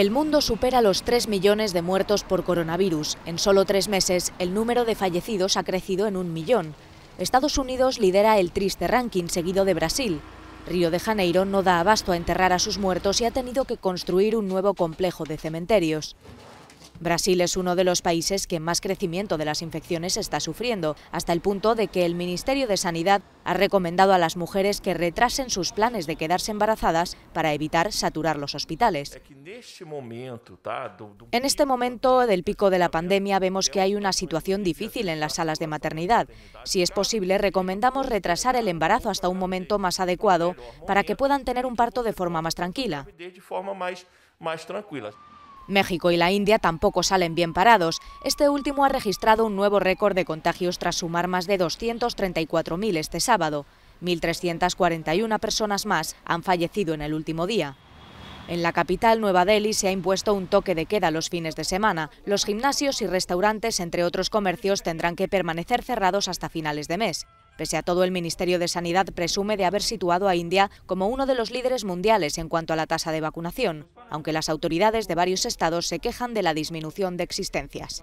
El mundo supera los 3 millones de muertos por coronavirus. En solo tres meses, el número de fallecidos ha crecido en un millón. Estados Unidos lidera el triste ranking, seguido de Brasil. Río de Janeiro no da abasto a enterrar a sus muertos y ha tenido que construir un nuevo complejo de cementerios. Brasil es uno de los países que más crecimiento de las infecciones está sufriendo, hasta el punto de que el Ministerio de Sanidad ha recomendado a las mujeres que retrasen sus planes de quedarse embarazadas para evitar saturar los hospitales. En este momento del pico de la pandemia vemos que hay una situación difícil en las salas de maternidad. Si es posible, recomendamos retrasar el embarazo hasta un momento más adecuado para que puedan tener un parto de forma más tranquila. México y la India tampoco salen bien parados. Este último ha registrado un nuevo récord de contagios tras sumar más de 234.000 este sábado. 1.341 personas más han fallecido en el último día. En la capital, Nueva Delhi, se ha impuesto un toque de queda los fines de semana. Los gimnasios y restaurantes, entre otros comercios, tendrán que permanecer cerrados hasta finales de mes. Pese a todo, el Ministerio de Sanidad presume de haber situado a India como uno de los líderes mundiales en cuanto a la tasa de vacunación, aunque las autoridades de varios estados se quejan de la disminución de existencias.